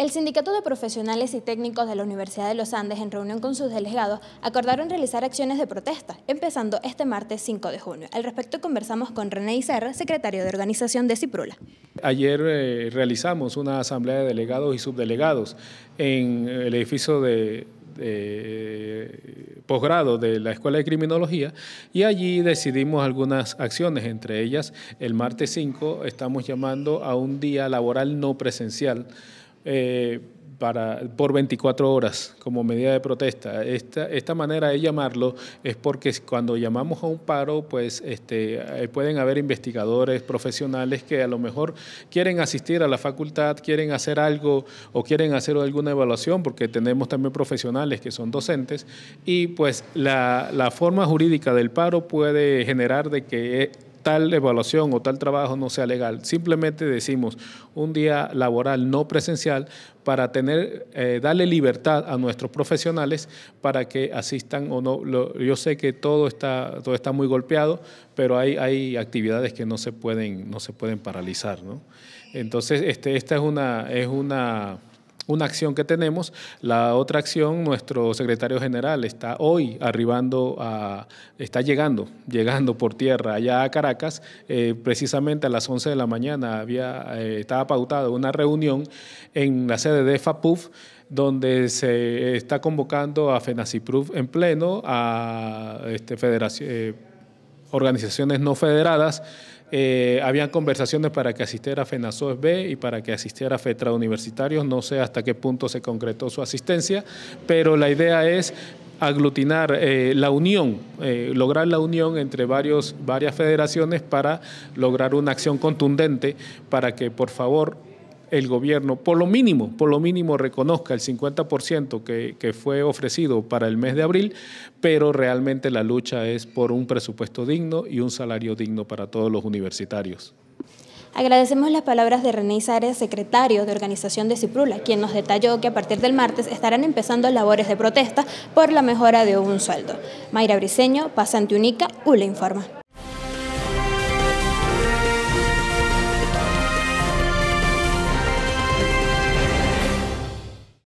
El Sindicato de Profesionales y Técnicos de la Universidad de los Andes, en reunión con sus delegados, acordaron realizar acciones de protesta, empezando este martes 5 de junio. Al respecto conversamos con René Icerra, secretario de organización de Ciprula. Ayer eh, realizamos una asamblea de delegados y subdelegados en el edificio de eh, posgrado de la Escuela de Criminología y allí decidimos algunas acciones, entre ellas el martes 5 estamos llamando a un día laboral no presencial eh, para, por 24 horas como medida de protesta. Esta, esta manera de llamarlo es porque cuando llamamos a un paro, pues este, eh, pueden haber investigadores profesionales que a lo mejor quieren asistir a la facultad, quieren hacer algo o quieren hacer alguna evaluación, porque tenemos también profesionales que son docentes, y pues la, la forma jurídica del paro puede generar de que tal evaluación o tal trabajo no sea legal. Simplemente decimos un día laboral no presencial para tener, eh, darle libertad a nuestros profesionales para que asistan o no. yo sé que todo está, todo está muy golpeado, pero hay, hay actividades que no se pueden, no se pueden paralizar. ¿no? Entonces, este, esta es una, es una una acción que tenemos. La otra acción, nuestro secretario general está hoy arribando a, está llegando, llegando por tierra allá a Caracas, eh, precisamente a las 11 de la mañana había, eh, estaba pautada una reunión en la sede de FAPUF donde se está convocando a FENACIPRUF en pleno, a este, eh, organizaciones no federadas, eh, habían conversaciones para que asistiera FENASOES B y para que asistiera FETRA Universitarios. No sé hasta qué punto se concretó su asistencia, pero la idea es aglutinar eh, la unión, eh, lograr la unión entre varios, varias federaciones para lograr una acción contundente para que por favor el gobierno, por lo mínimo, por lo mínimo reconozca el 50% que, fue ofrecido para el mes de abril, pero realmente la lucha es por un presupuesto digno y un salario digno para todos los universitarios. Agradecemos las palabras de René Izares, secretario de organización de Ciprula, quien nos detalló que a partir del martes estarán empezando labores de protesta por la mejora de un sueldo. Mayra Briceño, pasante única, ULE Informa.